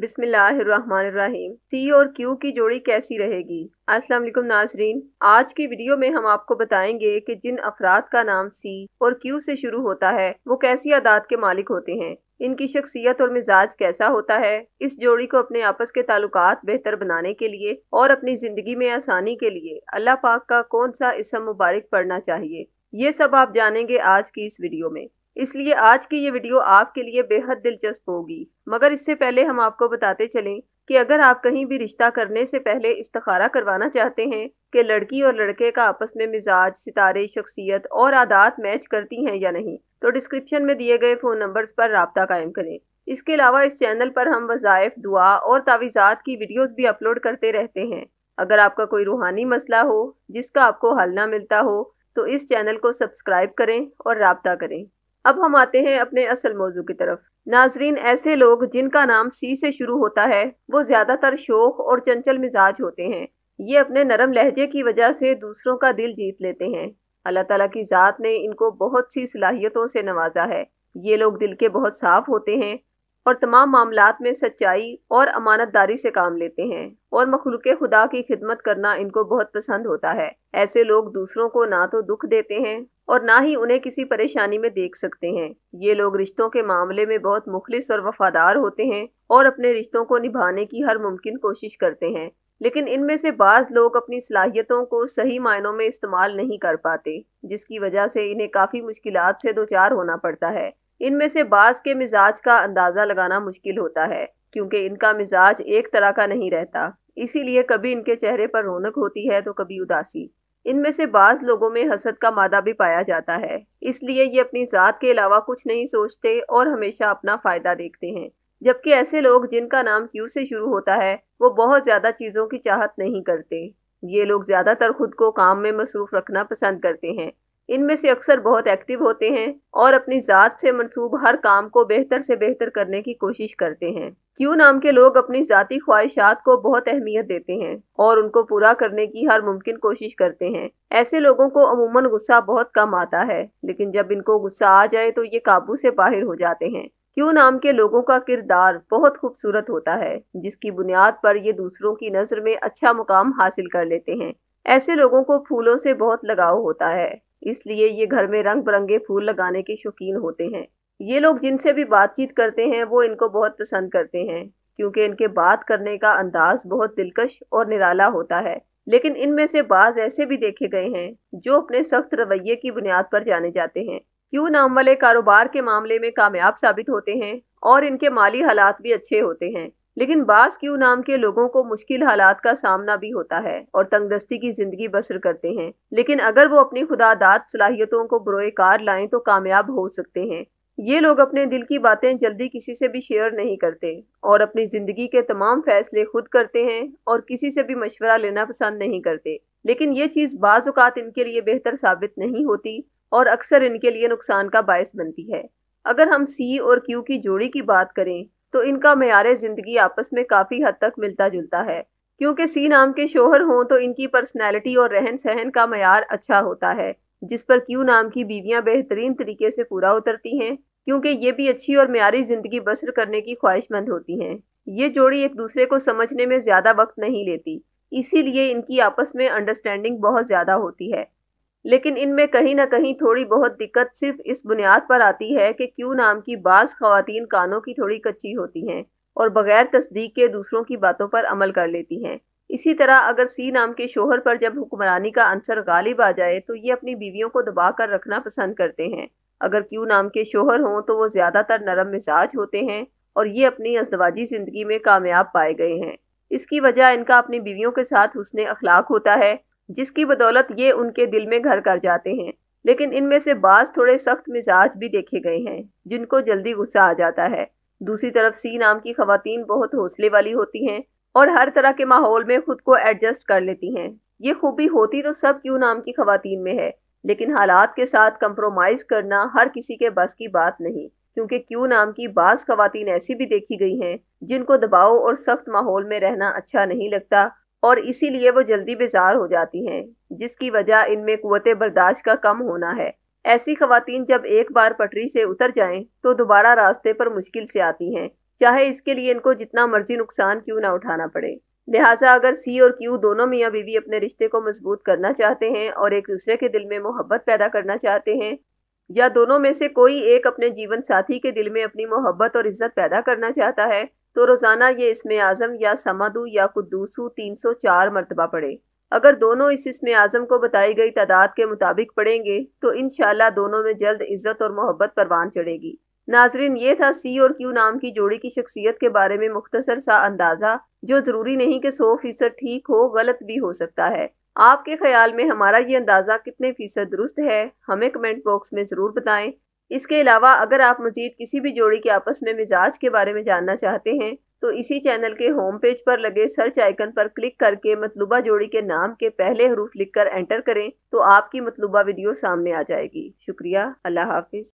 बिस्मिल्लाहिर्रहमानिर्रहीम सी और क्यू की जोड़ी कैसी रहेगी अस्सलाम वालेकुम नाजरीन आज की वीडियो में हम आपको बताएंगे कि जिन अफराद का नाम सी और क्यू से शुरू होता है वो कैसी आदात के मालिक होते हैं इनकी शख्सियत और मिजाज कैसा होता है इस जोड़ी को अपने आपस के ताल्लुक बेहतर बनाने के लिए और अपनी ज़िंदगी में आसानी के लिए अल्लाह पाक का कौन सा इसम मुबारक पढ़ना चाहिए ये सब आप जानेंगे आज की इस वीडियो में इसलिए आज की ये वीडियो आपके लिए बेहद दिलचस्प होगी मगर इससे पहले हम आपको बताते चलें कि अगर आप कहीं भी रिश्ता करने से पहले इस्तखारा करवाना चाहते हैं कि लड़की और लड़के का आपस में मिजाज सितारे शख्सियत और आदात मैच करती हैं या नहीं तो डिस्क्रिप्शन में दिए गए फ़ोन नंबर्स पर रबता कायम करें इसके अलावा इस चैनल पर हम वज़ाइफ दुआ और तावीज़ात की वीडियोज़ भी अपलोड करते रहते हैं अगर आपका कोई रूहानी मसला हो जिसका आपको हल ना मिलता हो तो इस चैनल को सब्सक्राइब करें और रबता करें अब हम आते हैं अपने असल मौजू की तरफ नाजरीन ऐसे लोग जिनका नाम सी से शुरू होता है वो ज़्यादातर शोख और चंचल मिजाज होते हैं ये अपने नरम लहजे की वजह से दूसरों का दिल जीत लेते हैं अल्लाह तला की ज़ात ने इनको बहुत सी सलाहियतों से नवाजा है ये लोग दिल के बहुत साफ होते हैं और तमाम मामला में सच्चाई और अमानतदारी से काम लेते हैं और मखलूक खुदा की खिदमत करना इनको बहुत पसंद होता है ऐसे लोग दूसरों को ना तो दुख देते हैं और ना ही उन्हें किसी परेशानी में देख सकते हैं ये लोग रिश्तों के मामले में बहुत मुखलिस और वफादार होते हैं और अपने रिश्तों को निभाने की हर मुमकिन कोशिश करते हैं लेकिन इनमें से बाज़ लोग अपनी सलाहियतों को सही मायनों में इस्तेमाल नहीं कर पाते जिसकी वजह से इन्हें काफ़ी मुश्किल से दो चार होना पड़ता है इनमें से बाज़ के मिजाज का अंदाज़ा लगाना मुश्किल होता है क्योंकि इनका मिजाज एक तरह का नहीं रहता इसीलिए कभी इनके चेहरे पर रौनक होती है तो कभी उदासी इनमें से बाज लोगों में हसद का मादा भी पाया जाता है इसलिए ये अपनी ज़ात के अलावा कुछ नहीं सोचते और हमेशा अपना फ़ायदा देखते हैं जबकि ऐसे लोग जिनका नाम क्यू से शुरू होता है वो बहुत ज़्यादा चीज़ों की चाहत नहीं करते ये लोग ज़्यादातर खुद को काम में मसरूफ़ रखना पसंद करते हैं इनमें से अक्सर बहुत एक्टिव होते हैं और अपनी ज़ात से मनसूब हर काम को बेहतर से बेहतर करने की कोशिश करते हैं क्यों नाम के लोग अपनी ज़ाती ख्वाहिशात को बहुत अहमियत देते हैं और उनको पूरा करने की हर मुमकिन कोशिश करते हैं ऐसे लोगों को अमूमन गुस्सा बहुत कम आता है लेकिन जब इनको गुस्सा आ जाए तो ये काबू से बाहर हो जाते हैं क्यों नाम के लोगों का किरदार बहुत खूबसूरत होता है जिसकी बुनियाद पर ये दूसरों की नज़र में अच्छा मुकाम हासिल कर लेते हैं ऐसे लोगों को फूलों से बहुत लगाव होता है इसलिए ये घर में रंग बिरंगे फूल लगाने के शौकीन होते हैं ये लोग जिनसे भी बातचीत करते हैं वो इनको बहुत पसंद करते हैं क्योंकि इनके बात करने का अंदाज बहुत दिलकश और निराला होता है लेकिन इनमें से बाज ऐसे भी देखे गए हैं जो अपने सख्त रवैये की बुनियाद पर जाने जाते हैं क्यों नाम वाले कारोबार के मामले में कामयाब साबित होते हैं और इनके माली हालात भी अच्छे होते हैं लेकिन बास क्यू नाम के लोगों को मुश्किल हालात का सामना भी होता है और तंगदस्ती की जिंदगी बसर करते हैं लेकिन अगर वो अपनी खुदादात सलाहियतों को बुरोए कार लाएं तो कामयाब हो सकते हैं ये लोग अपने दिल की बातें जल्दी किसी से भी शेयर नहीं करते और अपनी ज़िंदगी के तमाम फैसले खुद करते हैं और किसी से भी मशवरा लेना पसंद नहीं करते लेकिन ये चीज़ बाज़ात इनके लिए बेहतर साबित नहीं होती और अक्सर इनके लिए नुकसान का बायस बनती है अगर हम सी और क्यू की जोड़ी की बात करें तो इनका मैार ज़िंदगी आपस में काफ़ी हद तक मिलता जुलता है क्योंकि सी नाम के शोहर हों तो इनकी पर्सनैलिटी और रहन सहन का मैार अच्छा होता है जिस पर क्यू नाम की बीवियां बेहतरीन तरीके से पूरा उतरती हैं क्योंकि ये भी अच्छी और म्यारी ज़िंदगी बसर करने की ख्वाहिशमंद होती हैं ये जोड़ी एक दूसरे को समझने में ज़्यादा वक्त नहीं लेती इसीलिए इनकी आपस में अंडरस्टैंडिंग बहुत ज़्यादा होती है लेकिन इनमें कहीं ना कहीं थोड़ी बहुत दिक्कत सिर्फ इस बुनियाद पर आती है कि क्यों नाम की बाज़ खवतिन कानों की थोड़ी कच्ची होती हैं और बग़ैर तस्दीक के दूसरों की बातों पर अमल कर लेती हैं इसी तरह अगर सी नाम के शोहर पर जब हुक्मरानी का अंसर गालिब आ जाए तो ये अपनी बीवियों को दबा कर रखना पसंद करते हैं अगर क्यों नाम के शोहर हों तो वो ज़्यादातर नरम मिजाज होते हैं और ये अपनी अजदवाजी ज़िंदगी में कामयाब पाए गए हैं इसकी वजह इनका अपनी बीवियों के साथ हुसन अखलाक होता है जिसकी बदौलत ये उनके दिल में घर कर जाते हैं लेकिन इनमें से बाज थोड़े सख्त मिजाज भी देखे गए हैं जिनको जल्दी गुस्सा आ जाता है दूसरी तरफ सी नाम की खातन बहुत हौसले वाली होती हैं और हर तरह के माहौल में खुद को एडजस्ट कर लेती हैं ये खूबी होती तो सब क्यों नाम की खातन में है लेकिन हालात के साथ कंप्रोमाइज़ करना हर किसी के बस की बात नहीं क्योंकि क्यों नाम की बास खातन ऐसी भी देखी गई हैं जिनको दबाव और सख्त माहौल में रहना अच्छा नहीं लगता और इसीलिए वो जल्दी बेजार हो जाती हैं जिसकी वजह इनमें कुत बर्दाश्त का कम होना है ऐसी खातन जब एक बार पटरी से उतर जाएं तो दोबारा रास्ते पर मुश्किल से आती हैं चाहे इसके लिए इनको जितना मर्जी नुकसान क्यों ना उठाना पड़े लिहाजा अगर सी और क्यू दोनों मियाँ बीवी अपने रिश्ते को मजबूत करना चाहते हैं और एक दूसरे के दिल में मोहब्बत पैदा करना चाहते हैं या दोनों में से कोई एक अपने जीवन साथी के दिल में अपनी मोहब्बत और इज्जत पैदा करना चाहता है तो रोज़ाना ये इसमें आज़म या समदू या कुदूसु तीन सौ चार मरतबा पढ़े अगर दोनों इस इसमें आज़म को बताई गई तादाद के मुताबिक पढ़ेंगे तो इन दोनों में जल्द इज़्ज़त और मोहब्बत परवान चढ़ेगी नाजरीन ये था सी और क्यू नाम की जोड़ी की शख्सियत के बारे में मुख्तसर सा अंदाज़ा जो ज़रूरी नहीं कि सौ फीसद ठीक हो गलत भी हो सकता है आपके ख्याल में हमारा ये अंदाज़ा कितने फ़ीसद दुरुस्त है हमें कमेंट बॉक्स में ज़रूर बताएं इसके अलावा अगर आप मज़ीद किसी भी जोड़ी के आपस में मिजाज के बारे में जानना चाहते हैं तो इसी चैनल के होम पेज पर लगे सर्च आइकन पर क्लिक करके मतलूबा जोड़ी के नाम के पहले हरूफ लिखकर एंटर करें तो आपकी मतलूबा वीडियो सामने आ जाएगी शुक्रिया अल्लाह हाफिज़